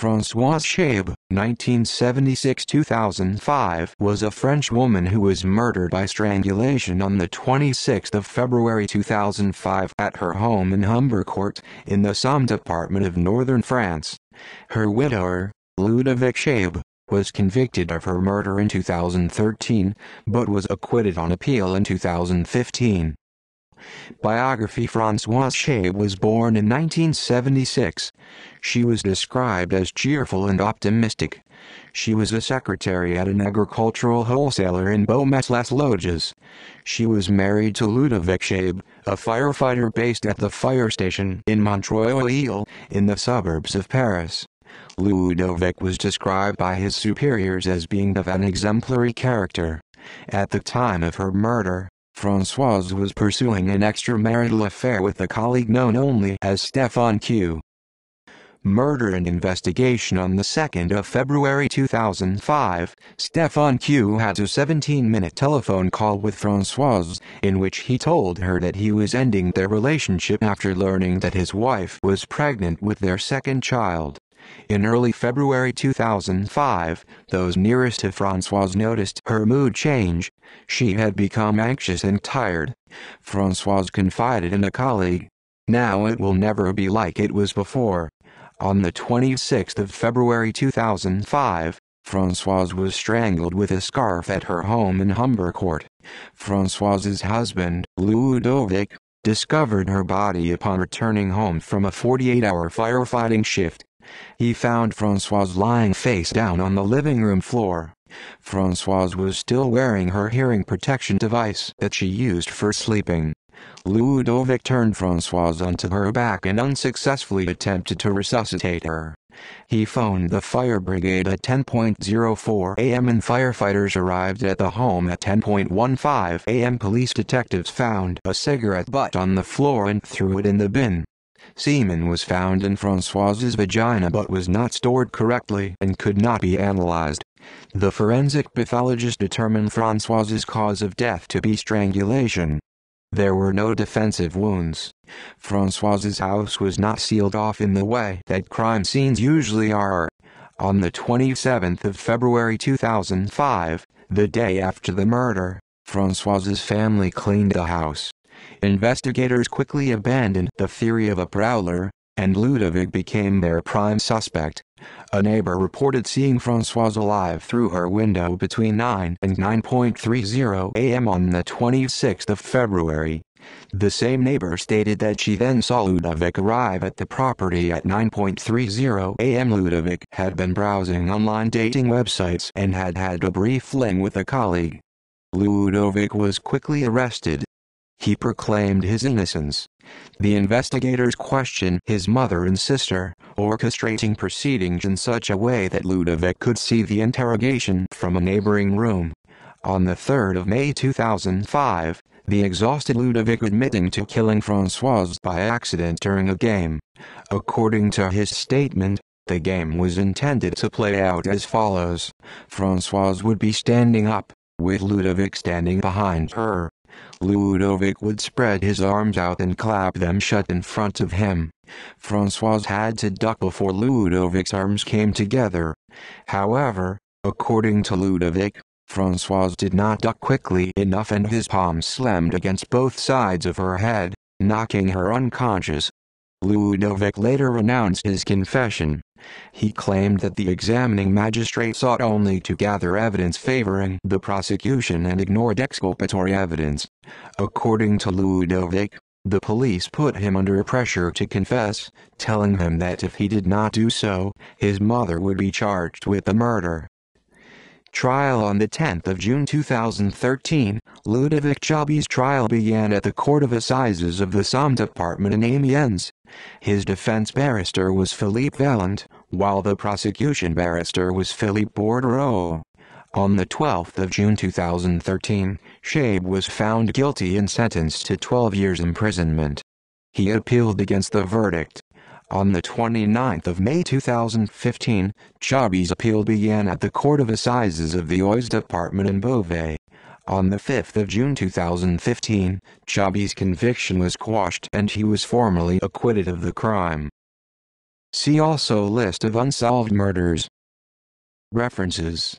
Françoise Schaib, 1976-2005, was a French woman who was murdered by strangulation on the 26th of February 2005 at her home in Humbercourt, in the Somme department of northern France. Her widower, Ludovic Schaib, was convicted of her murder in 2013, but was acquitted on appeal in 2015. Biography Françoise Shea was born in 1976. She was described as cheerful and optimistic. She was a secretary at an agricultural wholesaler in Beaumet Les Loges. She was married to Ludovic Shabe, a firefighter based at the fire station in Montreuil, in the suburbs of Paris. Ludovic was described by his superiors as being of an exemplary character. At the time of her murder, Francoise was pursuing an extramarital affair with a colleague known only as Stefan Q. Murder and investigation on the 2nd of February 2005, Stefan Q had a 17-minute telephone call with Francoise, in which he told her that he was ending their relationship after learning that his wife was pregnant with their second child. In early February 2005, those nearest to Francoise noticed her mood change. She had become anxious and tired. Francoise confided in a colleague. Now it will never be like it was before. On the 26th of February 2005, Francoise was strangled with a scarf at her home in Humbercourt. Francoise's husband, Ludovic, discovered her body upon returning home from a 48-hour firefighting shift. He found Francoise lying face down on the living room floor. Francoise was still wearing her hearing protection device that she used for sleeping. Ludovic turned Francoise onto her back and unsuccessfully attempted to resuscitate her. He phoned the fire brigade at 10.04 a.m. and firefighters arrived at the home at 10.15 a.m. Police detectives found a cigarette butt on the floor and threw it in the bin. Semen was found in Françoise's vagina but was not stored correctly and could not be analyzed. The forensic pathologist determined Françoise's cause of death to be strangulation. There were no defensive wounds. Françoise's house was not sealed off in the way that crime scenes usually are. On the 27th of February 2005, the day after the murder, Françoise's family cleaned the house. Investigators quickly abandoned the theory of a prowler, and Ludovic became their prime suspect. A neighbor reported seeing Francoise alive through her window between 9 and 9.30 a.m. on the 26th of February. The same neighbor stated that she then saw Ludovic arrive at the property at 9.30 a.m. Ludovic had been browsing online dating websites and had had a brief fling with a colleague. Ludovic was quickly arrested he proclaimed his innocence. The investigators questioned his mother and sister, orchestrating proceedings in such a way that Ludovic could see the interrogation from a neighboring room. On the 3rd of May 2005, the exhausted Ludovic admitting to killing Françoise by accident during a game. According to his statement, the game was intended to play out as follows. Françoise would be standing up, with Ludovic standing behind her. Ludovic would spread his arms out and clap them shut in front of him. Francoise had to duck before Ludovic's arms came together. However, according to Ludovic, Francoise did not duck quickly enough and his palms slammed against both sides of her head, knocking her unconscious. Ludovic later renounced his confession, he claimed that the examining magistrate sought only to gather evidence favoring the prosecution and ignored exculpatory evidence. According to Ludovic, the police put him under pressure to confess, telling him that if he did not do so, his mother would be charged with the murder. Trial on the 10th of June 2013, Ludovic Chabi's trial began at the Court of Assizes of the Somme Department in Amiens. His defense barrister was Philippe Valland, while the prosecution barrister was Philippe Bordereau. On the 12th of June 2013, Shabe was found guilty and sentenced to 12 years imprisonment. He appealed against the verdict. On the 29th of May 2015, Chabi's appeal began at the Court of Assizes of the Oise Department in Beauvais. On the 5th of June 2015, Chubby's conviction was quashed and he was formally acquitted of the crime. See also List of unsolved murders. References